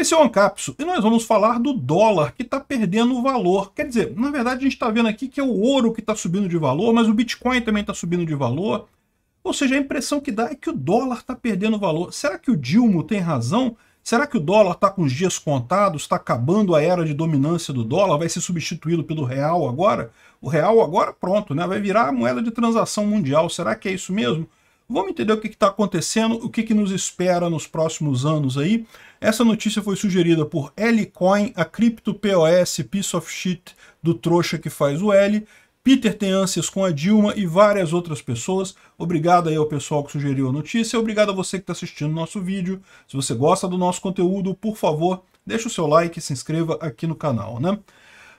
Esse é o Ancapso e nós vamos falar do dólar que está perdendo valor. Quer dizer, na verdade a gente está vendo aqui que é o ouro que está subindo de valor, mas o Bitcoin também está subindo de valor. Ou seja, a impressão que dá é que o dólar está perdendo valor. Será que o Dilma tem razão? Será que o dólar está com os dias contados? Está acabando a era de dominância do dólar? Vai ser substituído pelo real agora? O real agora, pronto, né? vai virar a moeda de transação mundial. Será que é isso mesmo? Vamos entender o que está acontecendo, o que, que, nos espera nos próximos anos aí. Essa notícia foi sugerida por Lcoin, a cripto POS piece of shit do trouxa que faz o L. Peter tem ânsias com a Dilma e várias outras pessoas. Obrigado aí ao pessoal que sugeriu a notícia. Obrigado a você que está assistindo nosso vídeo. Se você gosta do nosso conteúdo, por favor, deixa o seu like e se inscreva aqui no canal, né?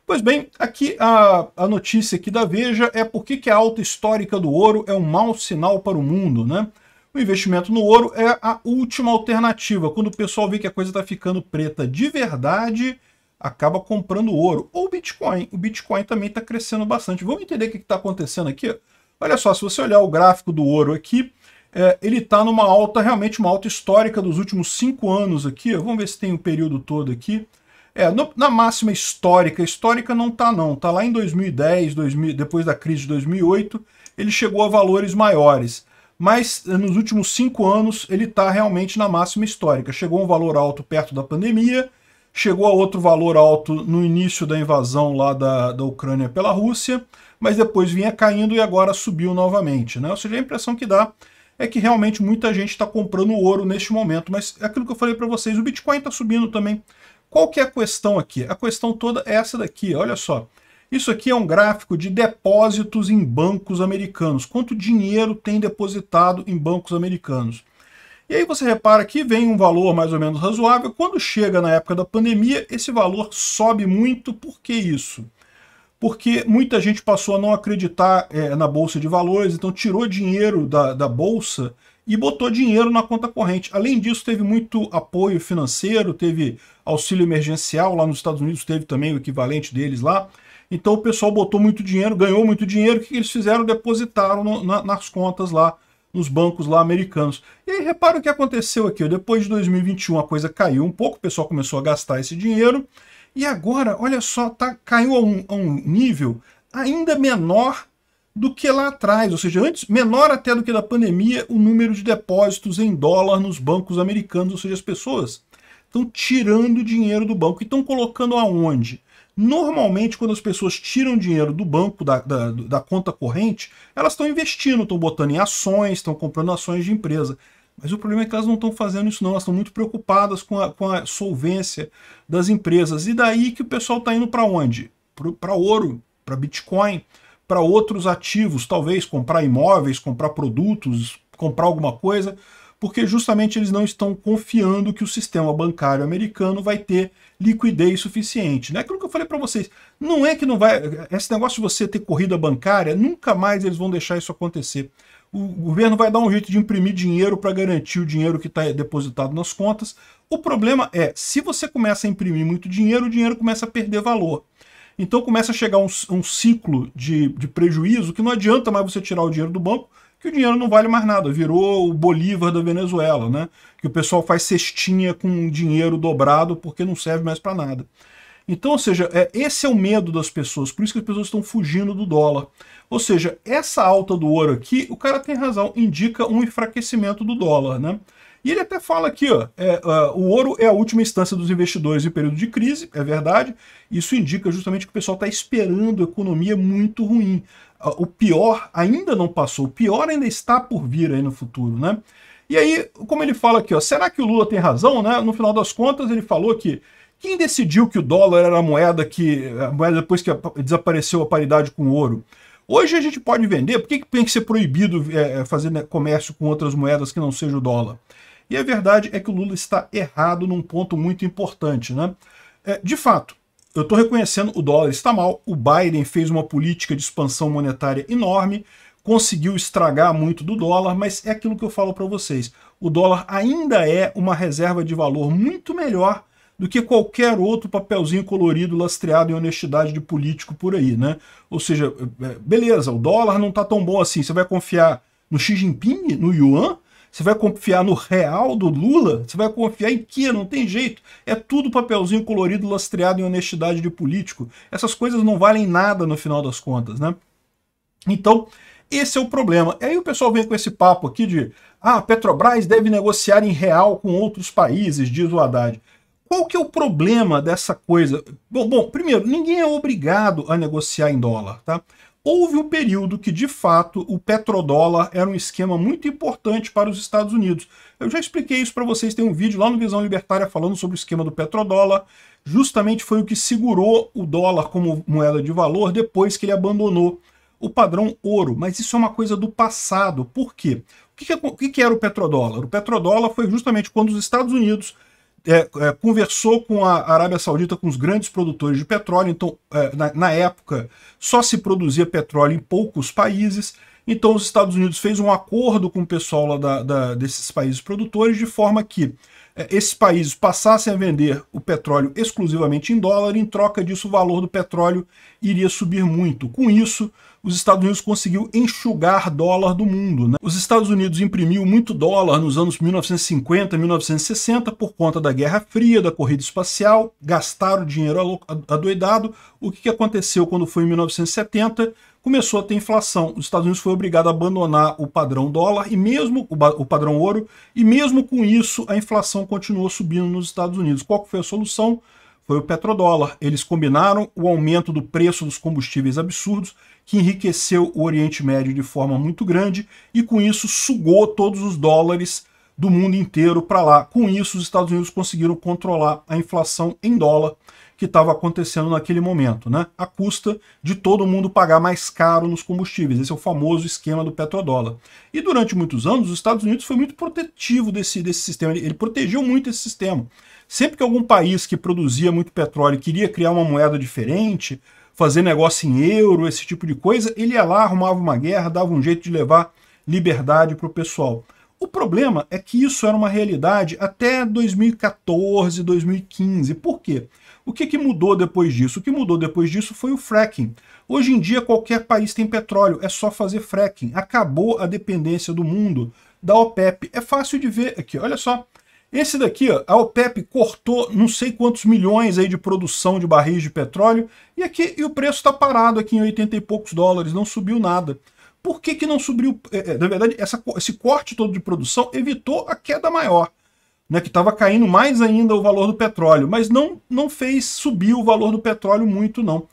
Pois bem, aqui a, a notícia aqui da Veja é por que, que a alta histórica do ouro é um mau sinal para o mundo, né? O investimento no ouro é a última alternativa. Quando o pessoal vê que a coisa está ficando preta de verdade, acaba comprando ouro. Ou Bitcoin. O Bitcoin também está crescendo bastante. Vamos entender o que está acontecendo aqui? Olha só, se você olhar o gráfico do ouro aqui, é, ele está numa alta, realmente uma alta histórica dos últimos cinco anos aqui. Vamos ver se tem o um período todo aqui. É, no, na máxima histórica, histórica não tá não, tá lá em 2010, 2000, depois da crise de 2008, ele chegou a valores maiores. Mas eh, nos últimos cinco anos ele está realmente na máxima histórica. Chegou um valor alto perto da pandemia, chegou a outro valor alto no início da invasão lá da, da Ucrânia pela Rússia, mas depois vinha caindo e agora subiu novamente. Né? Ou seja, a impressão que dá é que realmente muita gente está comprando ouro neste momento, mas é aquilo que eu falei para vocês, o Bitcoin está subindo também. Qual que é a questão aqui? A questão toda é essa daqui, olha só. Isso aqui é um gráfico de depósitos em bancos americanos. Quanto dinheiro tem depositado em bancos americanos? E aí você repara que vem um valor mais ou menos razoável. Quando chega na época da pandemia, esse valor sobe muito. Por que isso? Porque muita gente passou a não acreditar é, na Bolsa de Valores, então tirou dinheiro da, da Bolsa e botou dinheiro na conta corrente. Além disso, teve muito apoio financeiro, teve auxílio emergencial lá nos Estados Unidos, teve também o equivalente deles lá. Então o pessoal botou muito dinheiro, ganhou muito dinheiro, o que eles fizeram? Depositaram no, na, nas contas lá, nos bancos lá americanos. E aí repara o que aconteceu aqui, depois de 2021 a coisa caiu um pouco, o pessoal começou a gastar esse dinheiro, e agora, olha só, tá, caiu a um, a um nível ainda menor do que lá atrás, ou seja, antes menor até do que da pandemia o número de depósitos em dólar nos bancos americanos, ou seja, as pessoas estão tirando dinheiro do banco e estão colocando aonde? Normalmente, quando as pessoas tiram dinheiro do banco, da, da, da conta corrente, elas estão investindo, estão botando em ações, estão comprando ações de empresa. Mas o problema é que elas não estão fazendo isso não, elas estão muito preocupadas com a, com a solvência das empresas. E daí que o pessoal está indo para onde? Para ouro, para Bitcoin para outros ativos, talvez comprar imóveis, comprar produtos, comprar alguma coisa, porque justamente eles não estão confiando que o sistema bancário americano vai ter liquidez suficiente. Não é aquilo que eu falei para vocês. Não é que não vai. Esse negócio de você ter corrida bancária, nunca mais eles vão deixar isso acontecer. O governo vai dar um jeito de imprimir dinheiro para garantir o dinheiro que está depositado nas contas. O problema é, se você começa a imprimir muito dinheiro, o dinheiro começa a perder valor. Então começa a chegar um, um ciclo de, de prejuízo que não adianta mais você tirar o dinheiro do banco, que o dinheiro não vale mais nada, virou o Bolívar da Venezuela, né? Que o pessoal faz cestinha com dinheiro dobrado porque não serve mais para nada. Então, ou seja, é, esse é o medo das pessoas, por isso que as pessoas estão fugindo do dólar. Ou seja, essa alta do ouro aqui, o cara tem razão, indica um enfraquecimento do dólar, né? E ele até fala aqui, ó, é, uh, o ouro é a última instância dos investidores em período de crise, é verdade. Isso indica justamente que o pessoal está esperando economia muito ruim. Uh, o pior ainda não passou, o pior ainda está por vir aí no futuro, né? E aí, como ele fala aqui, ó, será que o Lula tem razão, né? No final das contas, ele falou que quem decidiu que o dólar era a moeda que a moeda depois que desapareceu a paridade com o ouro? Hoje a gente pode vender, por que, que tem que ser proibido é, é fazer né, comércio com outras moedas que não seja o dólar? E a verdade é que o Lula está errado num ponto muito importante. Né? É, de fato, eu estou reconhecendo o dólar está mal, o Biden fez uma política de expansão monetária enorme, conseguiu estragar muito do dólar, mas é aquilo que eu falo para vocês. O dólar ainda é uma reserva de valor muito melhor do que qualquer outro papelzinho colorido lastreado em honestidade de político por aí, né? Ou seja, é, é, beleza, o dólar não está tão bom assim, você vai confiar no Xi Jinping, no Yuan? Você vai confiar no real do Lula? Você vai confiar em quê? Não tem jeito. É tudo papelzinho colorido lastreado em honestidade de político. Essas coisas não valem nada no final das contas, né? Então, esse é o problema. E aí o pessoal vem com esse papo aqui de ah, a Petrobras deve negociar em real com outros países, diz o Haddad. Qual que é o problema dessa coisa? Bom, bom, primeiro, ninguém é obrigado a negociar em dólar, tá? Houve um período que, de fato, o petrodólar era um esquema muito importante para os Estados Unidos. Eu já expliquei isso para vocês, tem um vídeo lá no Visão Libertária falando sobre o esquema do petrodólar. Justamente foi o que segurou o dólar como moeda de valor depois que ele abandonou o padrão ouro. Mas isso é uma coisa do passado. Por quê? O que, que, que era o petrodólar? O petrodólar foi justamente quando os Estados Unidos é, é, conversou com a Arábia Saudita, com os grandes produtores de petróleo. Então, é, na, na, época, só se produzia petróleo em poucos países. Então, os Estados Unidos fez um acordo com o pessoal lá da, da, desses países produtores, de forma que é, esses países passassem a vender o petróleo exclusivamente em dólar. Em troca disso, o valor do petróleo iria subir muito. Com isso, os Estados Unidos conseguiu enxugar dólar do mundo. Né? Os Estados Unidos imprimiu muito dólar nos anos 1950 1960 por conta da Guerra Fria, da corrida espacial, gastaram dinheiro adoidado. O que aconteceu quando foi em 1970? começou a ter inflação. Os Estados Unidos foi obrigado a abandonar o padrão dólar e mesmo o, padrão ouro, e mesmo com isso a inflação continuou subindo nos Estados Unidos. Qual foi a solução? foi o petrodólar. Eles combinaram o aumento do preço dos combustíveis absurdos, que enriqueceu o Oriente Médio de forma muito grande, e com isso sugou todos os dólares do mundo inteiro para lá. Com isso, os Estados Unidos conseguiram controlar a inflação em dólar que estava acontecendo naquele momento, né? A custa de todo mundo pagar mais caro nos combustíveis. Esse é o famoso esquema do petrodólar. E durante muitos anos, os Estados Unidos foi muito protetivo desse, desse sistema. Ele, ele protegeu muito esse sistema. Sempre que algum país que produzia muito petróleo queria criar uma moeda diferente, fazer negócio em euro, esse tipo de coisa, ele ia lá, arrumava uma guerra, dava um jeito de levar liberdade para o pessoal. O problema é que isso era uma realidade até 2014, 2015. Por quê? O que, que mudou depois disso? O que mudou depois disso foi o fracking. Hoje em dia, qualquer país tem petróleo, é só fazer fracking. Acabou a dependência do mundo da OPEP. É fácil de ver aqui, olha só. Esse daqui, ó, a OPEP cortou não sei quantos milhões aí de produção de barris de petróleo e aqui e o preço está parado aqui em 80 e poucos dólares, não subiu nada. Por que, que não subiu? É, é na verdade, essa, esse corte todo de produção evitou a queda maior né, que estava caindo mais ainda o valor do petróleo, mas não, não fez subir o valor do petróleo muito, não.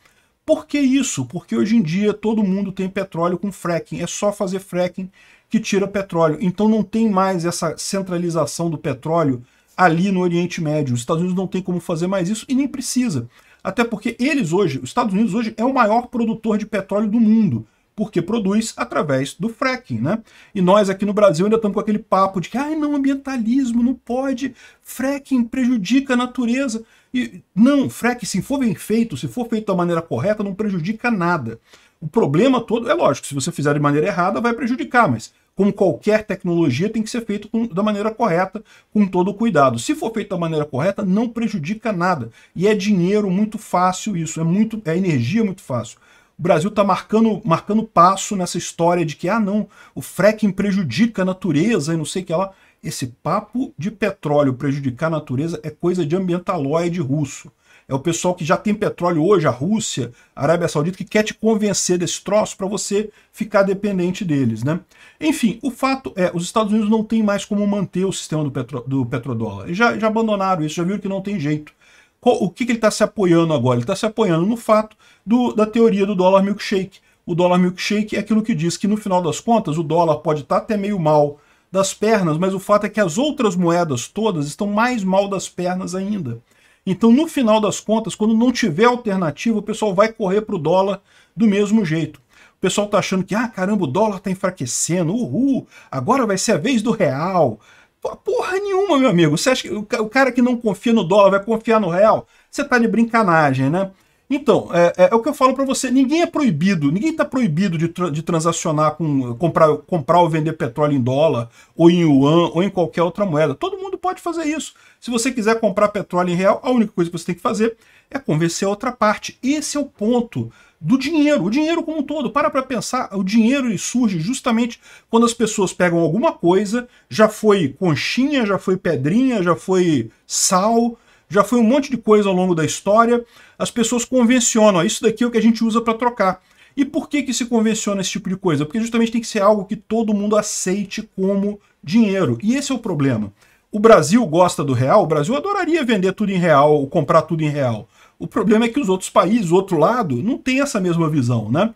Por que isso? Porque hoje em dia todo mundo tem petróleo com fracking, é só fazer fracking que tira petróleo. Então não tem mais essa centralização do petróleo ali no Oriente Médio. Os Estados Unidos não tem como fazer mais isso e nem precisa. Até porque eles hoje, os Estados Unidos hoje é o maior produtor de petróleo do mundo porque produz através do fracking, né? E nós aqui no Brasil ainda estamos com aquele papo de que, ah, não, ambientalismo, não pode, fracking prejudica a natureza. E não, fracking, se for bem feito, se for feito da maneira correta, não prejudica nada. O problema todo, é lógico, se você fizer de maneira errada, vai prejudicar, mas como qualquer tecnologia, tem que ser feito com, da maneira correta, com todo o cuidado. Se for feito da maneira correta, não prejudica nada. E é dinheiro muito fácil isso, é, muito, é energia muito fácil. O Brasil está marcando, marcando passo nessa história de que, ah, não, o fracking prejudica a natureza e não sei o que lá. Esse papo de petróleo prejudicar a natureza é coisa de ambientaloide russo. É o pessoal que já tem petróleo hoje, a Rússia, a Arábia Saudita, que quer te convencer desse troço para você ficar dependente deles. né? Enfim, o fato é, os Estados Unidos não têm mais como manter o sistema do, petro, do petrodólar. já, já abandonaram isso, já viram que não tem jeito o que, que ele está se apoiando agora? Ele está se apoiando no fato do, da teoria do dólar milkshake. O dólar milkshake é aquilo que diz que, no final das contas, o dólar pode estar tá até meio mal das pernas, mas o fato é que as outras moedas todas estão mais mal das pernas ainda. Então, no final das contas, quando não tiver alternativa, o pessoal vai correr para o dólar do mesmo jeito. O pessoal está achando que, ah, caramba, o dólar está enfraquecendo, uhul, agora vai ser a vez do real, Porra nenhuma, meu amigo. Você acha que o cara que não confia no dólar vai confiar no real? Você tá de brincanagem, né? Então, é, é, é o que eu falo para você, ninguém é proibido, ninguém está proibido de, tra de transacionar, com comprar, comprar ou vender petróleo em dólar, ou em yuan, ou em qualquer outra moeda. Todo mundo pode fazer isso. Se você quiser comprar petróleo em real, a única coisa que você tem que fazer é convencer a outra parte. Esse é o ponto do dinheiro, o dinheiro como um todo. Para para pensar, o dinheiro surge justamente quando as pessoas pegam alguma coisa, já foi conchinha, já foi pedrinha, já foi sal, já foi um monte de coisa ao longo da história. As pessoas convencionam, ó, isso daqui é o que a gente usa para trocar. E por que, que se convenciona esse tipo de coisa? Porque justamente tem que ser algo que todo mundo aceite como dinheiro. E esse é o problema. O Brasil gosta do real, o Brasil adoraria vender tudo em real, comprar tudo em real. O problema é que os outros países, o outro lado, não tem essa mesma visão, né?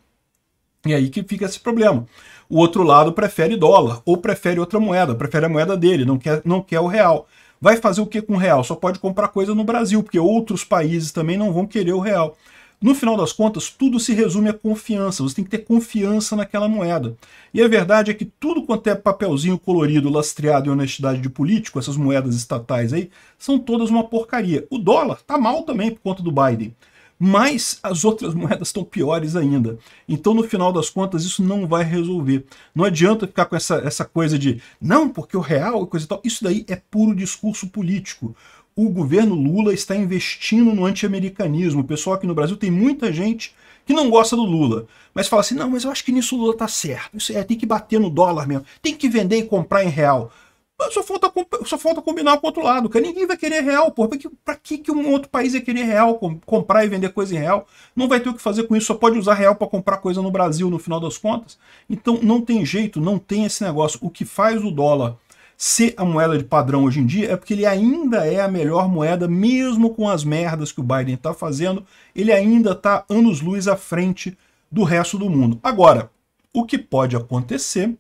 E é aí que fica esse problema. O outro lado prefere dólar, ou prefere outra moeda, prefere a moeda dele, não quer, não quer o real. Vai fazer o que com o real? Só pode comprar coisa no Brasil, porque outros países também não vão querer o real. No final das contas, tudo se resume a confiança. Você tem que ter confiança naquela moeda. E a verdade é que tudo quanto é papelzinho colorido, lastreado e honestidade de político, essas moedas estatais aí, são todas uma porcaria. O dólar tá mal também por conta do Biden. Mas as outras moedas estão piores ainda. Então, no final das contas, isso não vai resolver. Não adianta ficar com essa, essa coisa de não, porque o real e coisa e tal. Isso daí é puro discurso político o governo Lula está investindo no anti-americanismo. O pessoal aqui no Brasil tem muita gente que não gosta do Lula, mas fala assim, não, mas eu acho que nisso o Lula tá certo, isso é, tem que bater no dólar mesmo, tem que vender e comprar em real. Mas só falta, só falta combinar com o outro lado, que Ninguém vai querer real, por Pra que, pra que, que um outro país ia querer real, comprar e vender coisa em real? Não vai ter o que fazer com isso, só pode usar real para comprar coisa no Brasil no final das contas. Então não tem jeito, não tem esse negócio. O que faz o dólar ser a moeda de padrão hoje em dia é porque ele ainda é a melhor moeda, mesmo com as merdas que o Biden está fazendo, ele ainda está anos-luz à frente do resto do mundo. Agora, o que pode acontecer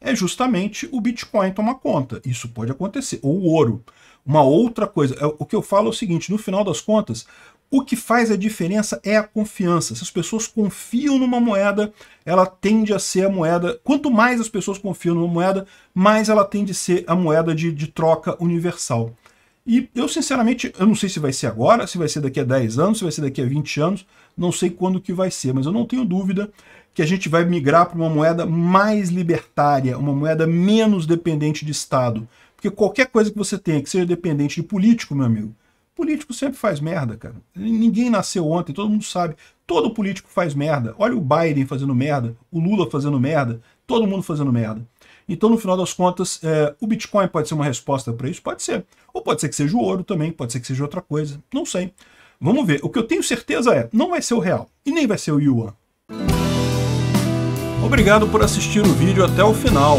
é justamente o Bitcoin tomar conta. Isso pode acontecer. Ou o ouro. Uma outra coisa, é, o que eu falo é o seguinte, no final das contas, o que faz a diferença é a confiança. Se as pessoas confiam numa moeda, ela tende a ser a moeda. Quanto mais as pessoas confiam numa moeda, mais ela tende a ser a moeda de, de troca universal. E eu, sinceramente, eu não sei se vai ser agora, se vai ser daqui a 10 anos, se vai ser daqui a 20 anos, não sei quando que vai ser, mas eu não tenho dúvida que a gente vai migrar para uma moeda mais libertária, uma moeda menos dependente de Estado. Porque qualquer coisa que você tenha que seja dependente de político, meu amigo, Político sempre faz merda, cara. Ninguém nasceu ontem, todo mundo sabe. Todo político faz merda. Olha o Biden fazendo merda, o Lula fazendo merda, todo mundo fazendo merda. Então, no final das contas, é, o Bitcoin pode ser uma resposta para isso? Pode ser. Ou pode ser que seja o ouro também, pode ser que seja outra coisa. Não sei. Vamos ver. O que eu tenho certeza é, não vai ser o real e nem vai ser o yuan. Obrigado por assistir o vídeo até o final.